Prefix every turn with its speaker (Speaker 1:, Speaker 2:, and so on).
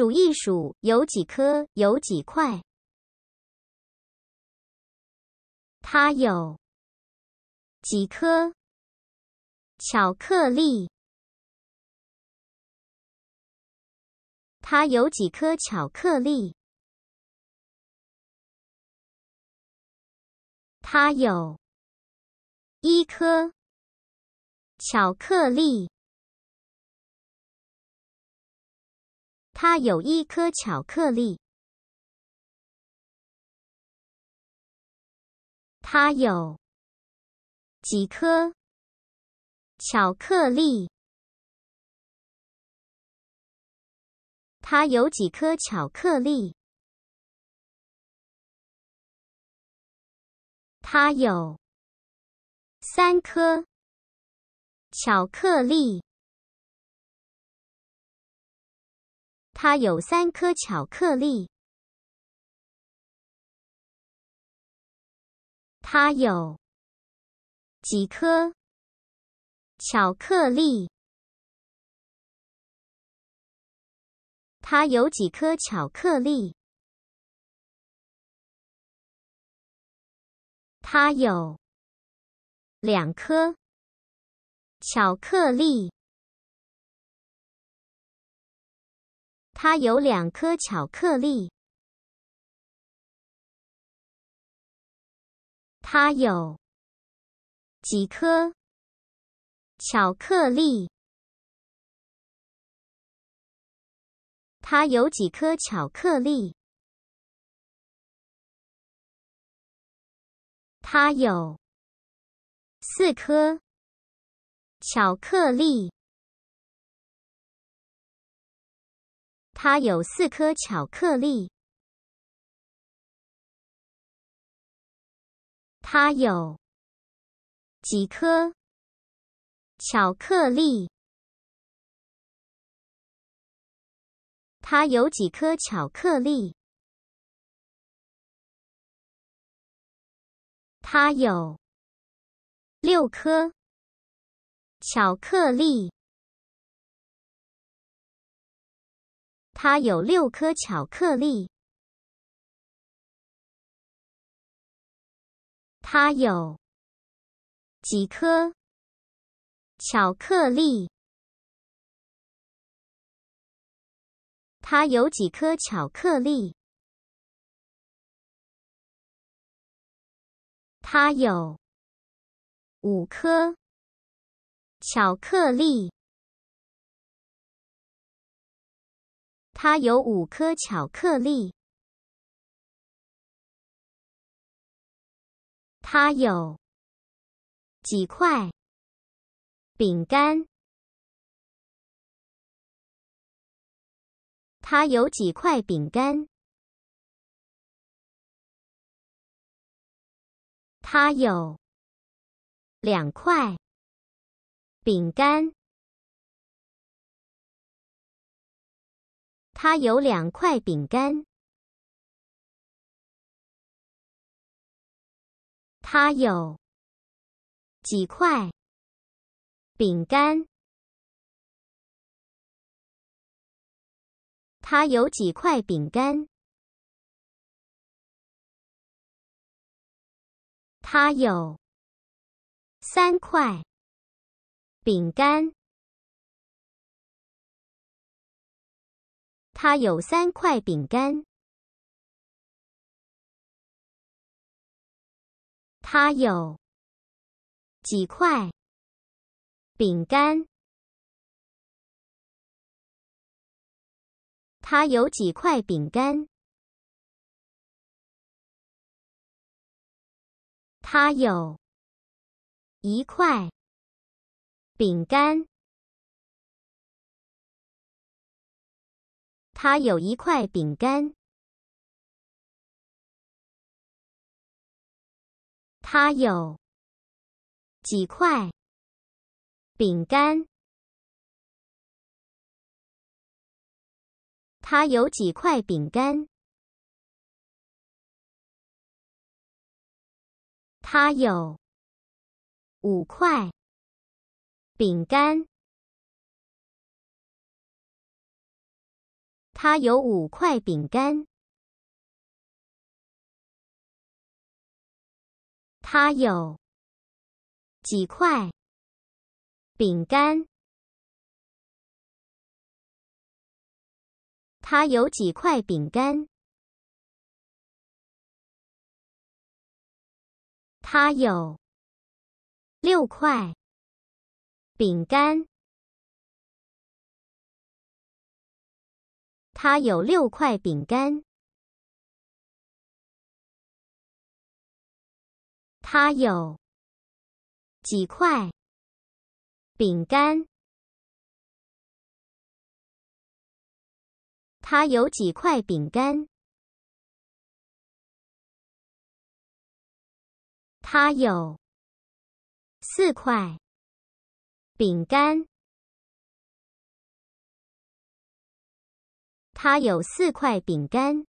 Speaker 1: 数一数，有几颗？有几块？它有几颗巧克力？它有几颗巧克力？它有一颗巧克力。他有一颗巧克力。他有几颗巧克力？他有几颗巧克力？他有三颗巧克力。他有三颗巧克力。他有几颗巧克力？他有几颗巧克力？他有两颗巧克力。他有两颗巧克力。他有几颗巧克力？他有几颗巧克力？他有四颗巧克力。他有四颗巧克力。他有几颗巧克力？他有几颗巧克力？他有六颗巧克力。他有六颗巧克力。他有几颗巧克力？他有几颗巧克力？他有五颗巧克力。他有五颗巧克力。他有几块饼干？他有几块饼干？他有两块饼干。他有两块饼干。他有几块饼干？他有几块饼干？他有三块饼干。他有三块饼干。他有几块饼干？他有几块饼干？他有一块饼干。他有一块饼干。他有几块饼干？他有几块饼干？他有五块饼干。他有五块饼干。他有几块饼干？他有几块饼干？他有六块饼干。他有六块饼干。他有几块饼干？他有几块饼干？他有四块饼干。他有四块饼干。